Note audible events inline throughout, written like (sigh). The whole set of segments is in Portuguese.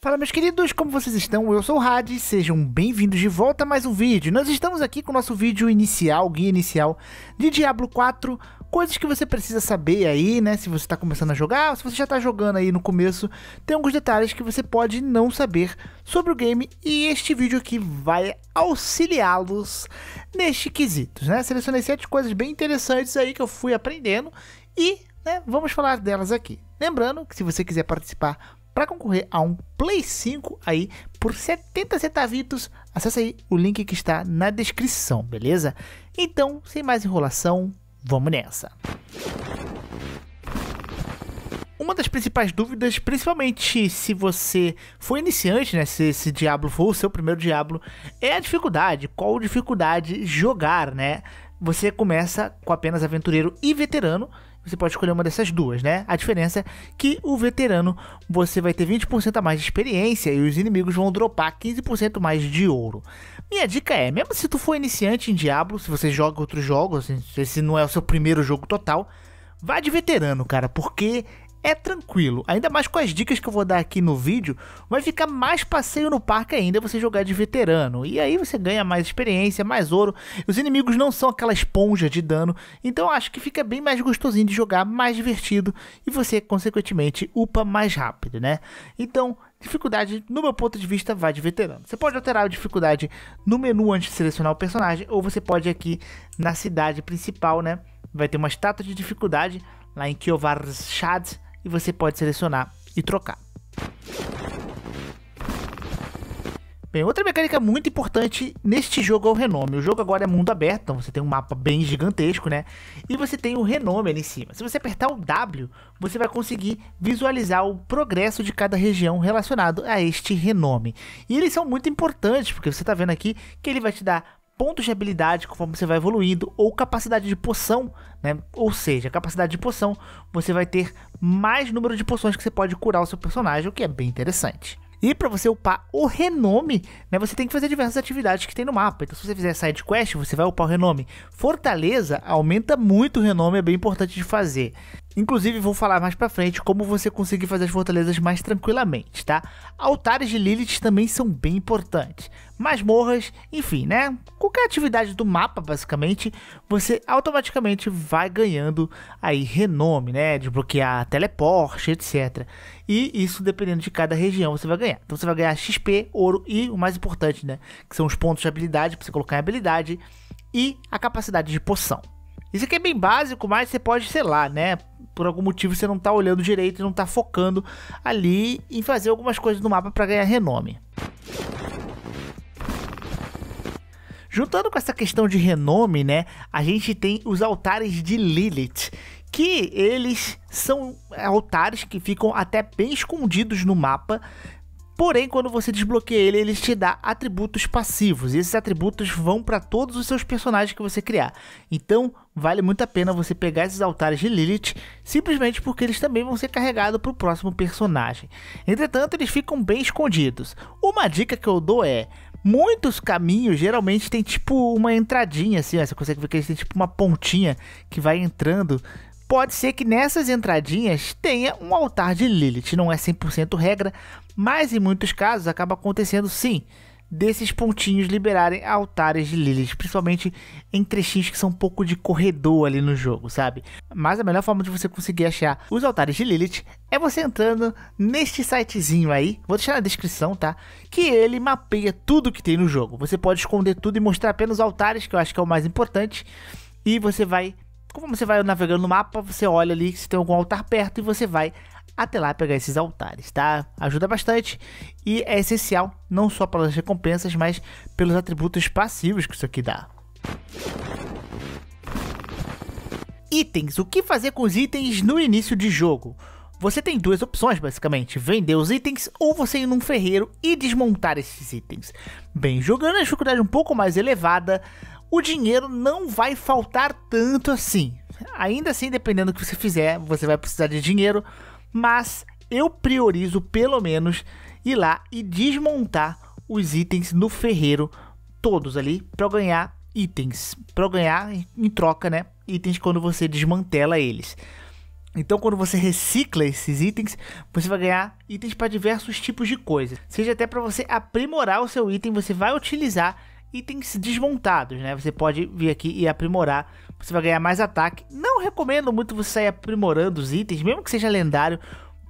Fala meus queridos, como vocês estão? Eu sou o Hadi, sejam bem-vindos de volta a mais um vídeo. Nós estamos aqui com o nosso vídeo inicial, guia inicial de Diablo 4, coisas que você precisa saber aí, né, se você está começando a jogar, ou se você já está jogando aí no começo, tem alguns detalhes que você pode não saber sobre o game e este vídeo aqui vai auxiliá-los neste quesito, né? Selecionei sete coisas bem interessantes aí que eu fui aprendendo e, né, vamos falar delas aqui. Lembrando que se você quiser participar para concorrer a um Play 5 aí por 70 centavitos. acessa aí o link que está na descrição, beleza? Então, sem mais enrolação, vamos nessa. Uma das principais dúvidas, principalmente se você foi iniciante, né? Se esse Diablo for o seu primeiro Diablo, é a dificuldade. Qual dificuldade jogar, né? Você começa com apenas aventureiro e veterano você pode escolher uma dessas duas, né? A diferença é que o veterano você vai ter 20% a mais de experiência e os inimigos vão dropar 15% mais de ouro. Minha dica é, mesmo se tu for iniciante em Diablo, se você joga outros jogos, assim, se esse não é o seu primeiro jogo total, vá de veterano, cara, porque é tranquilo. Ainda mais com as dicas que eu vou dar aqui no vídeo, vai ficar mais passeio no parque ainda você jogar de veterano. E aí você ganha mais experiência, mais ouro. Os inimigos não são aquela esponja de dano, então acho que fica bem mais gostosinho de jogar, mais divertido e você consequentemente upa mais rápido, né? Então, dificuldade, no meu ponto de vista, vai de veterano. Você pode alterar a dificuldade no menu antes de selecionar o personagem ou você pode aqui na cidade principal, né? Vai ter uma estátua de dificuldade lá em Kiovarshad, e você pode selecionar e trocar. Bem, outra mecânica muito importante neste jogo é o renome. O jogo agora é mundo aberto, então você tem um mapa bem gigantesco, né? E você tem o renome ali em cima. Se você apertar o W, você vai conseguir visualizar o progresso de cada região relacionado a este renome. E eles são muito importantes, porque você está vendo aqui que ele vai te dar pontos de habilidade conforme você vai evoluindo, ou capacidade de poção, né? Ou seja, capacidade de poção, você vai ter mais número de poções que você pode curar o seu personagem, o que é bem interessante. E para você upar o renome, né, você tem que fazer diversas atividades que tem no mapa. Então, se você fizer side quest, você vai upar o renome. Fortaleza aumenta muito o renome, é bem importante de fazer. Inclusive, vou falar mais pra frente como você conseguir fazer as fortalezas mais tranquilamente, tá? Altares de Lilith também são bem importantes. Masmorras, enfim, né? Qualquer atividade do mapa, basicamente, você automaticamente vai ganhando aí renome, né? Desbloquear teleporte, etc. E isso, dependendo de cada região, você vai ganhar. Então, você vai ganhar XP, ouro e o mais importante, né? Que são os pontos de habilidade, pra você colocar em habilidade. E a capacidade de poção. Isso aqui é bem básico, mas você pode, sei lá, né? por algum motivo você não está olhando direito e não está focando ali em fazer algumas coisas no mapa para ganhar renome. Juntando com essa questão de renome, né, a gente tem os altares de Lilith, que eles são altares que ficam até bem escondidos no mapa, Porém, quando você desbloqueia ele, ele te dá atributos passivos. E esses atributos vão para todos os seus personagens que você criar. Então, vale muito a pena você pegar esses altares de Lilith, simplesmente porque eles também vão ser carregados para o próximo personagem. Entretanto, eles ficam bem escondidos. Uma dica que eu dou é: muitos caminhos geralmente tem tipo uma entradinha assim, ó, você consegue ver que eles têm tipo uma pontinha que vai entrando Pode ser que nessas entradinhas tenha um altar de Lilith, não é 100% regra, mas em muitos casos acaba acontecendo sim desses pontinhos liberarem altares de Lilith, principalmente em trechinhos que são um pouco de corredor ali no jogo, sabe? Mas a melhor forma de você conseguir achar os altares de Lilith é você entrando neste sitezinho aí, vou deixar na descrição, tá? Que ele mapeia tudo que tem no jogo. Você pode esconder tudo e mostrar apenas altares, que eu acho que é o mais importante, e você vai como você vai navegando no mapa, você olha ali se tem algum altar perto e você vai até lá pegar esses altares, tá? Ajuda bastante e é essencial não só pelas recompensas, mas pelos atributos passivos que isso aqui dá. Itens. O que fazer com os itens no início de jogo? Você tem duas opções basicamente, vender os itens ou você ir num ferreiro e desmontar esses itens. Bem, jogando a dificuldade é um pouco mais elevada, o dinheiro não vai faltar tanto assim. Ainda assim, dependendo do que você fizer, você vai precisar de dinheiro, mas eu priorizo pelo menos ir lá e desmontar os itens no ferreiro todos ali para ganhar itens, para ganhar em troca, né? Itens quando você desmantela eles. Então, quando você recicla esses itens, você vai ganhar itens para diversos tipos de coisas. Seja até para você aprimorar o seu item, você vai utilizar itens desmontados, né? Você pode vir aqui e aprimorar, você vai ganhar mais ataque. Não recomendo muito você sair aprimorando os itens, mesmo que seja lendário,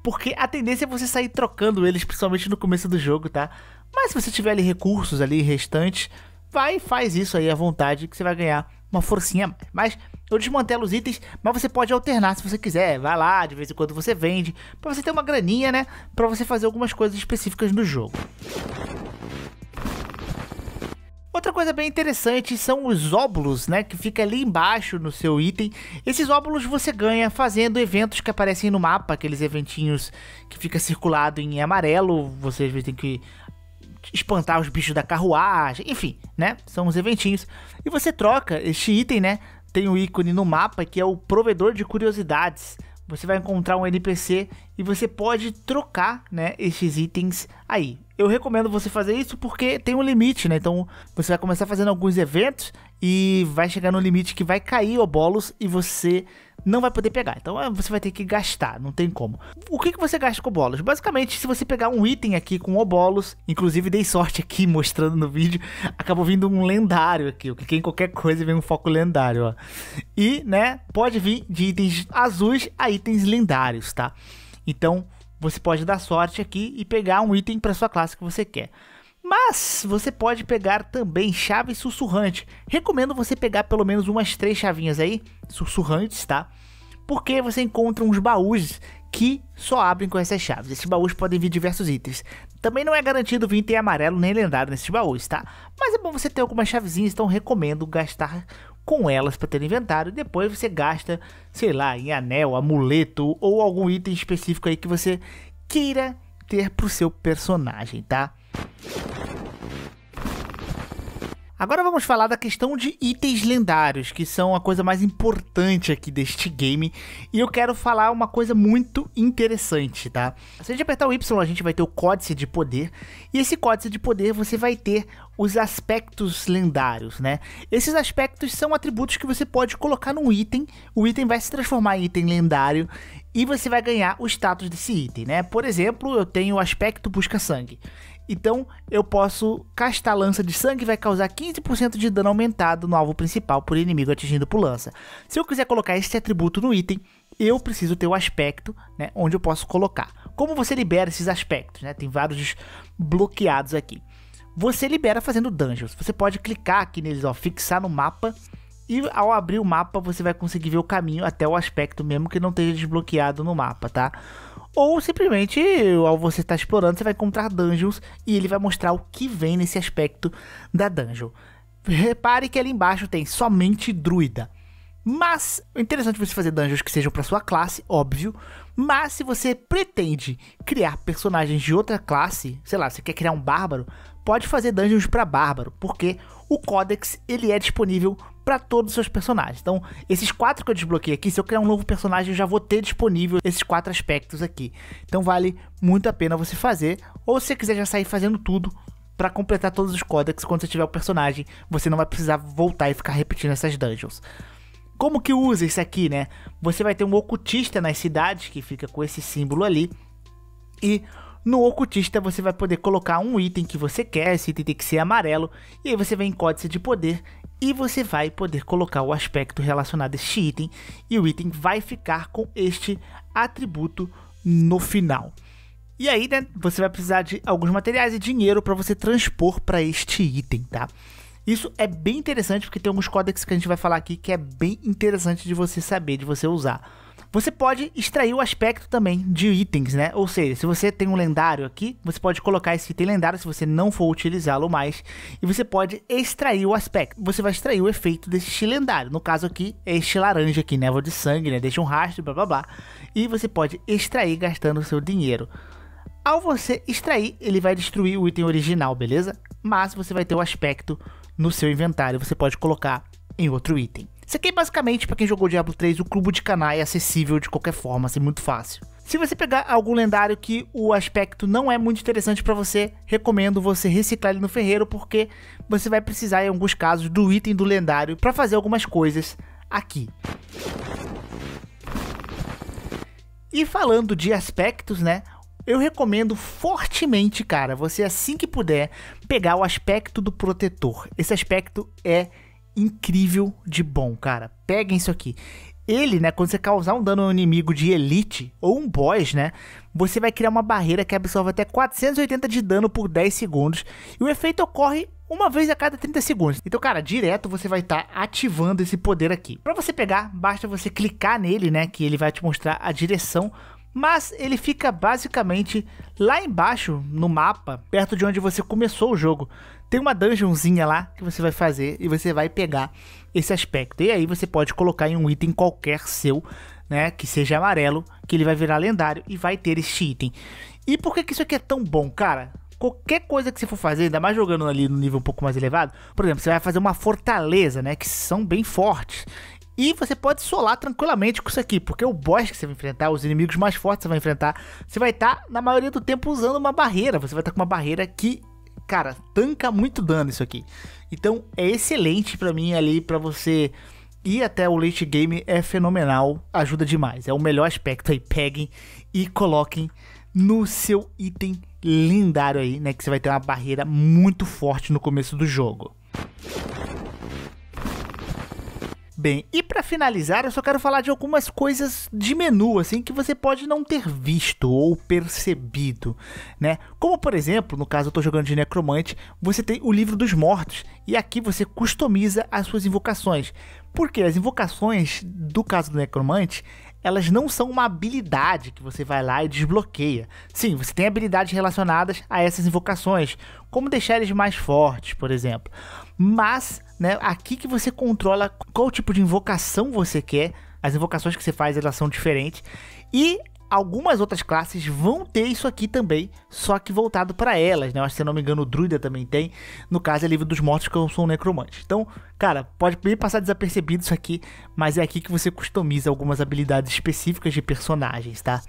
porque a tendência é você sair trocando eles, principalmente no começo do jogo, tá? Mas se você tiver ali recursos ali restantes, vai e faz isso aí à vontade que você vai ganhar uma forcinha mais. Mas eu desmantelo os itens, mas você pode alternar se você quiser. Vai lá, de vez em quando você vende, para você ter uma graninha, né? Para você fazer algumas coisas específicas no jogo. Outra coisa bem interessante são os óbulos, né, que fica ali embaixo no seu item. Esses óbulos você ganha fazendo eventos que aparecem no mapa, aqueles eventinhos que fica circulado em amarelo, você às vezes tem que espantar os bichos da carruagem, enfim, né? São os eventinhos. E você troca este item, né? Tem o um ícone no mapa que é o provedor de curiosidades você vai encontrar um NPC e você pode trocar, né, esses itens aí. Eu recomendo você fazer isso porque tem um limite, né? Então você vai começar fazendo alguns eventos e vai chegar no limite que vai cair o bolos e você não vai poder pegar. Então é, você vai ter que gastar, não tem como. O que, que você gasta com bolos? Basicamente, se você pegar um item aqui com obolos, inclusive dei sorte aqui (laughs) mostrando no vídeo, acabou vindo um lendário aqui. Eu cliquei em qualquer coisa e vem um foco lendário, ó. E, né, pode vir de itens azuis a itens lendários, tá? Então você pode dar sorte aqui e pegar um item para sua classe que você quer. Mas você pode pegar também chave sussurrante. Recomendo você pegar pelo menos umas três chavinhas aí, sussurrantes, tá? Porque você encontra uns baús que só abrem com essas chaves. Esses baús podem vir diversos itens. Também não é garantido vir item amarelo nem lendário nesses baús, tá? Mas é bom você ter algumas chavezinhas, então recomendo gastar com elas para ter inventário. Depois você gasta, sei lá, em anel, amuleto ou algum item específico aí que você queira ter pro seu personagem, tá? Agora vamos falar da questão de itens lendários, que são a coisa mais importante aqui deste game. E eu quero falar uma coisa muito interessante, tá? Se a gente apertar o Y, a gente vai ter o códice de poder. E esse códice de poder você vai ter os aspectos lendários, né? Esses aspectos são atributos que você pode colocar num item. O item vai se transformar em item lendário e você vai ganhar o status desse item, né? Por exemplo, eu tenho o aspecto busca sangue. Então eu posso castar lança de sangue, vai causar 15% de dano aumentado no alvo principal por inimigo atingido por lança. Se eu quiser colocar esse atributo no item, eu preciso ter o aspecto, né, onde eu posso colocar. Como você libera esses aspectos, né? Tem vários bloqueados aqui. Você libera fazendo dungeons. Você pode clicar aqui neles, ó, fixar no mapa e ao abrir o mapa você vai conseguir ver o caminho até o aspecto mesmo que não esteja desbloqueado no mapa, tá? Ou simplesmente, ao você estar tá explorando, você vai encontrar dungeons e ele vai mostrar o que vem nesse aspecto da dungeon. Repare que ali embaixo tem somente druida. Mas é interessante você fazer dungeons que sejam para sua classe, óbvio. Mas se você pretende criar personagens de outra classe, sei lá, você quer criar um bárbaro, pode fazer dungeons para bárbaro, porque o codex ele é disponível para todos os seus personagens. Então, esses quatro que eu desbloqueei aqui, se eu criar um novo personagem, eu já vou ter disponível esses quatro aspectos aqui. Então, vale muito a pena você fazer, ou se você quiser já sair fazendo tudo para completar todos os códex quando você tiver o personagem, você não vai precisar voltar e ficar repetindo essas dungeons. Como que usa isso aqui, né? Você vai ter um ocultista nas cidades que fica com esse símbolo ali e no ocultista você vai poder colocar um item que você quer, esse item tem que ser amarelo, e aí você vem em códice de poder e você vai poder colocar o aspecto relacionado a este item e o item vai ficar com este atributo no final. E aí, né, você vai precisar de alguns materiais e dinheiro para você transpor para este item, tá? Isso é bem interessante porque tem alguns códex que a gente vai falar aqui que é bem interessante de você saber, de você usar. Você pode extrair o aspecto também de itens, né? Ou seja, se você tem um lendário aqui, você pode colocar esse item lendário se você não for utilizá-lo mais. E você pode extrair o aspecto. Você vai extrair o efeito deste lendário. No caso aqui, é este laranja aqui, névoa de sangue, né? Deixa um rastro, blá blá blá. E você pode extrair gastando o seu dinheiro. Ao você extrair, ele vai destruir o item original, beleza? Mas você vai ter o aspecto no seu inventário, você pode colocar em outro item. Isso aqui é basicamente, para quem jogou Diablo 3, o clube de canai é acessível de qualquer forma, assim, muito fácil. Se você pegar algum lendário que o aspecto não é muito interessante para você, recomendo você reciclar ele no ferreiro, porque você vai precisar, em alguns casos, do item do lendário para fazer algumas coisas aqui. E falando de aspectos, né? Eu recomendo fortemente, cara, você assim que puder pegar o aspecto do protetor. Esse aspecto é incrível de bom, cara. Peguem isso aqui. Ele, né, quando você causar um dano a um inimigo de elite ou um boss, né, você vai criar uma barreira que absorve até 480 de dano por 10 segundos e o efeito ocorre uma vez a cada 30 segundos. Então, cara, direto você vai estar tá ativando esse poder aqui. Para você pegar, basta você clicar nele, né, que ele vai te mostrar a direção mas ele fica basicamente lá embaixo no mapa, perto de onde você começou o jogo. Tem uma dungeonzinha lá que você vai fazer e você vai pegar esse aspecto. E aí você pode colocar em um item qualquer seu, né, que seja amarelo, que ele vai virar lendário e vai ter este item. E por que, que isso aqui é tão bom, cara? qualquer coisa que você for fazer, ainda mais jogando ali no nível um pouco mais elevado, por exemplo, você vai fazer uma fortaleza, né, que são bem fortes. E você pode solar tranquilamente com isso aqui, porque o boss que você vai enfrentar, os inimigos mais fortes que você vai enfrentar, você vai estar, tá, na maioria do tempo, usando uma barreira. Você vai estar tá com uma barreira que, cara, tanca muito dano isso aqui. Então é excelente para mim ali, para você ir até o late game, é fenomenal, ajuda demais. É o melhor aspecto aí, peguem e coloquem no seu item lendário aí, né? Que você vai ter uma barreira muito forte no começo do jogo. Bem, e para finalizar, eu só quero falar de algumas coisas de menu, assim, que você pode não ter visto ou percebido, né? Como, por exemplo, no caso eu estou jogando de Necromante, você tem o Livro dos Mortos, e aqui você customiza as suas invocações. Porque as invocações, do caso do Necromante, elas não são uma habilidade que você vai lá e desbloqueia. Sim, você tem habilidades relacionadas a essas invocações, como deixar eles mais fortes, por exemplo. Mas, né, aqui que você controla qual tipo de invocação você quer, as invocações que você faz elas são diferentes e algumas outras classes vão ter isso aqui também, só que voltado para elas, né? Eu acho que, se não me engano, o Druida também tem. No caso, é livro dos mortos, que eu sou um necromante. Então, cara, pode me passar desapercebido isso aqui, mas é aqui que você customiza algumas habilidades específicas de personagens, tá?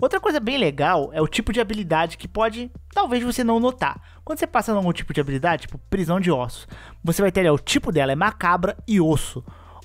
Outra coisa bem legal é o tipo de habilidade que pode, talvez você não notar. Quando você passa em algum tipo de habilidade, tipo prisão de ossos, você vai ter ali, ó, o tipo dela é macabra e osso.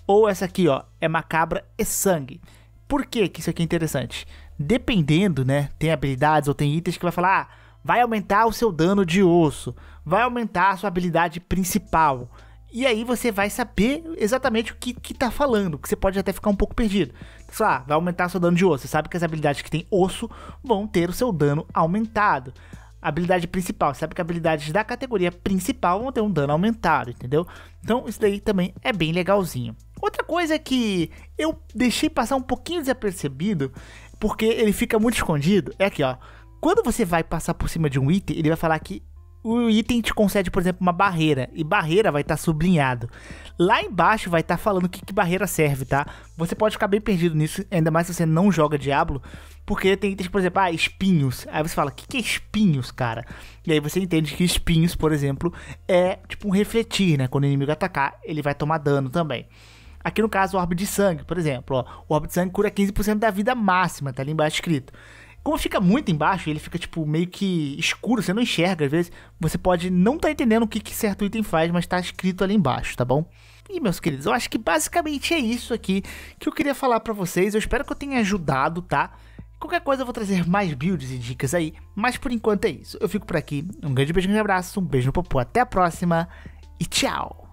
Ou essa aqui, ó, é macabra e sangue. Por que, que isso aqui é interessante? dependendo, né? Tem habilidades ou tem itens que vai falar, ah, vai aumentar o seu dano de osso, vai aumentar a sua habilidade principal. E aí você vai saber exatamente o que, que tá falando, que você pode até ficar um pouco perdido. Sei lá, ah, vai aumentar seu dano de osso. Você sabe que as habilidades que tem osso vão ter o seu dano aumentado. Habilidade principal, você sabe que habilidades da categoria principal vão ter um dano aumentado, entendeu? Então isso daí também é bem legalzinho. Outra coisa que eu deixei passar um pouquinho desapercebido porque ele fica muito escondido. É aqui, ó. Quando você vai passar por cima de um item, ele vai falar que o item te concede, por exemplo, uma barreira. E barreira vai estar tá sublinhado. Lá embaixo vai estar tá falando que, que barreira serve, tá? Você pode ficar bem perdido nisso, ainda mais se você não joga Diablo. Porque tem itens, por exemplo, ah, espinhos. Aí você fala, o que, que é espinhos, cara? E aí você entende que espinhos, por exemplo, é tipo um refletir, né? Quando o inimigo atacar, ele vai tomar dano também. Aqui no caso, o orbe de sangue, por exemplo, ó, o orbe de sangue cura 15% da vida máxima, tá ali embaixo escrito. Como fica muito embaixo, ele fica tipo meio que escuro, você não enxerga às vezes. Você pode não estar tá entendendo o que, que certo item faz, mas está escrito ali embaixo, tá bom? E meus queridos, eu acho que basicamente é isso aqui que eu queria falar para vocês. Eu espero que eu tenha ajudado, tá? Qualquer coisa eu vou trazer mais builds e dicas aí, mas por enquanto é isso. Eu fico por aqui. Um grande beijo, um grande abraço, um beijo no popô, até a próxima e tchau!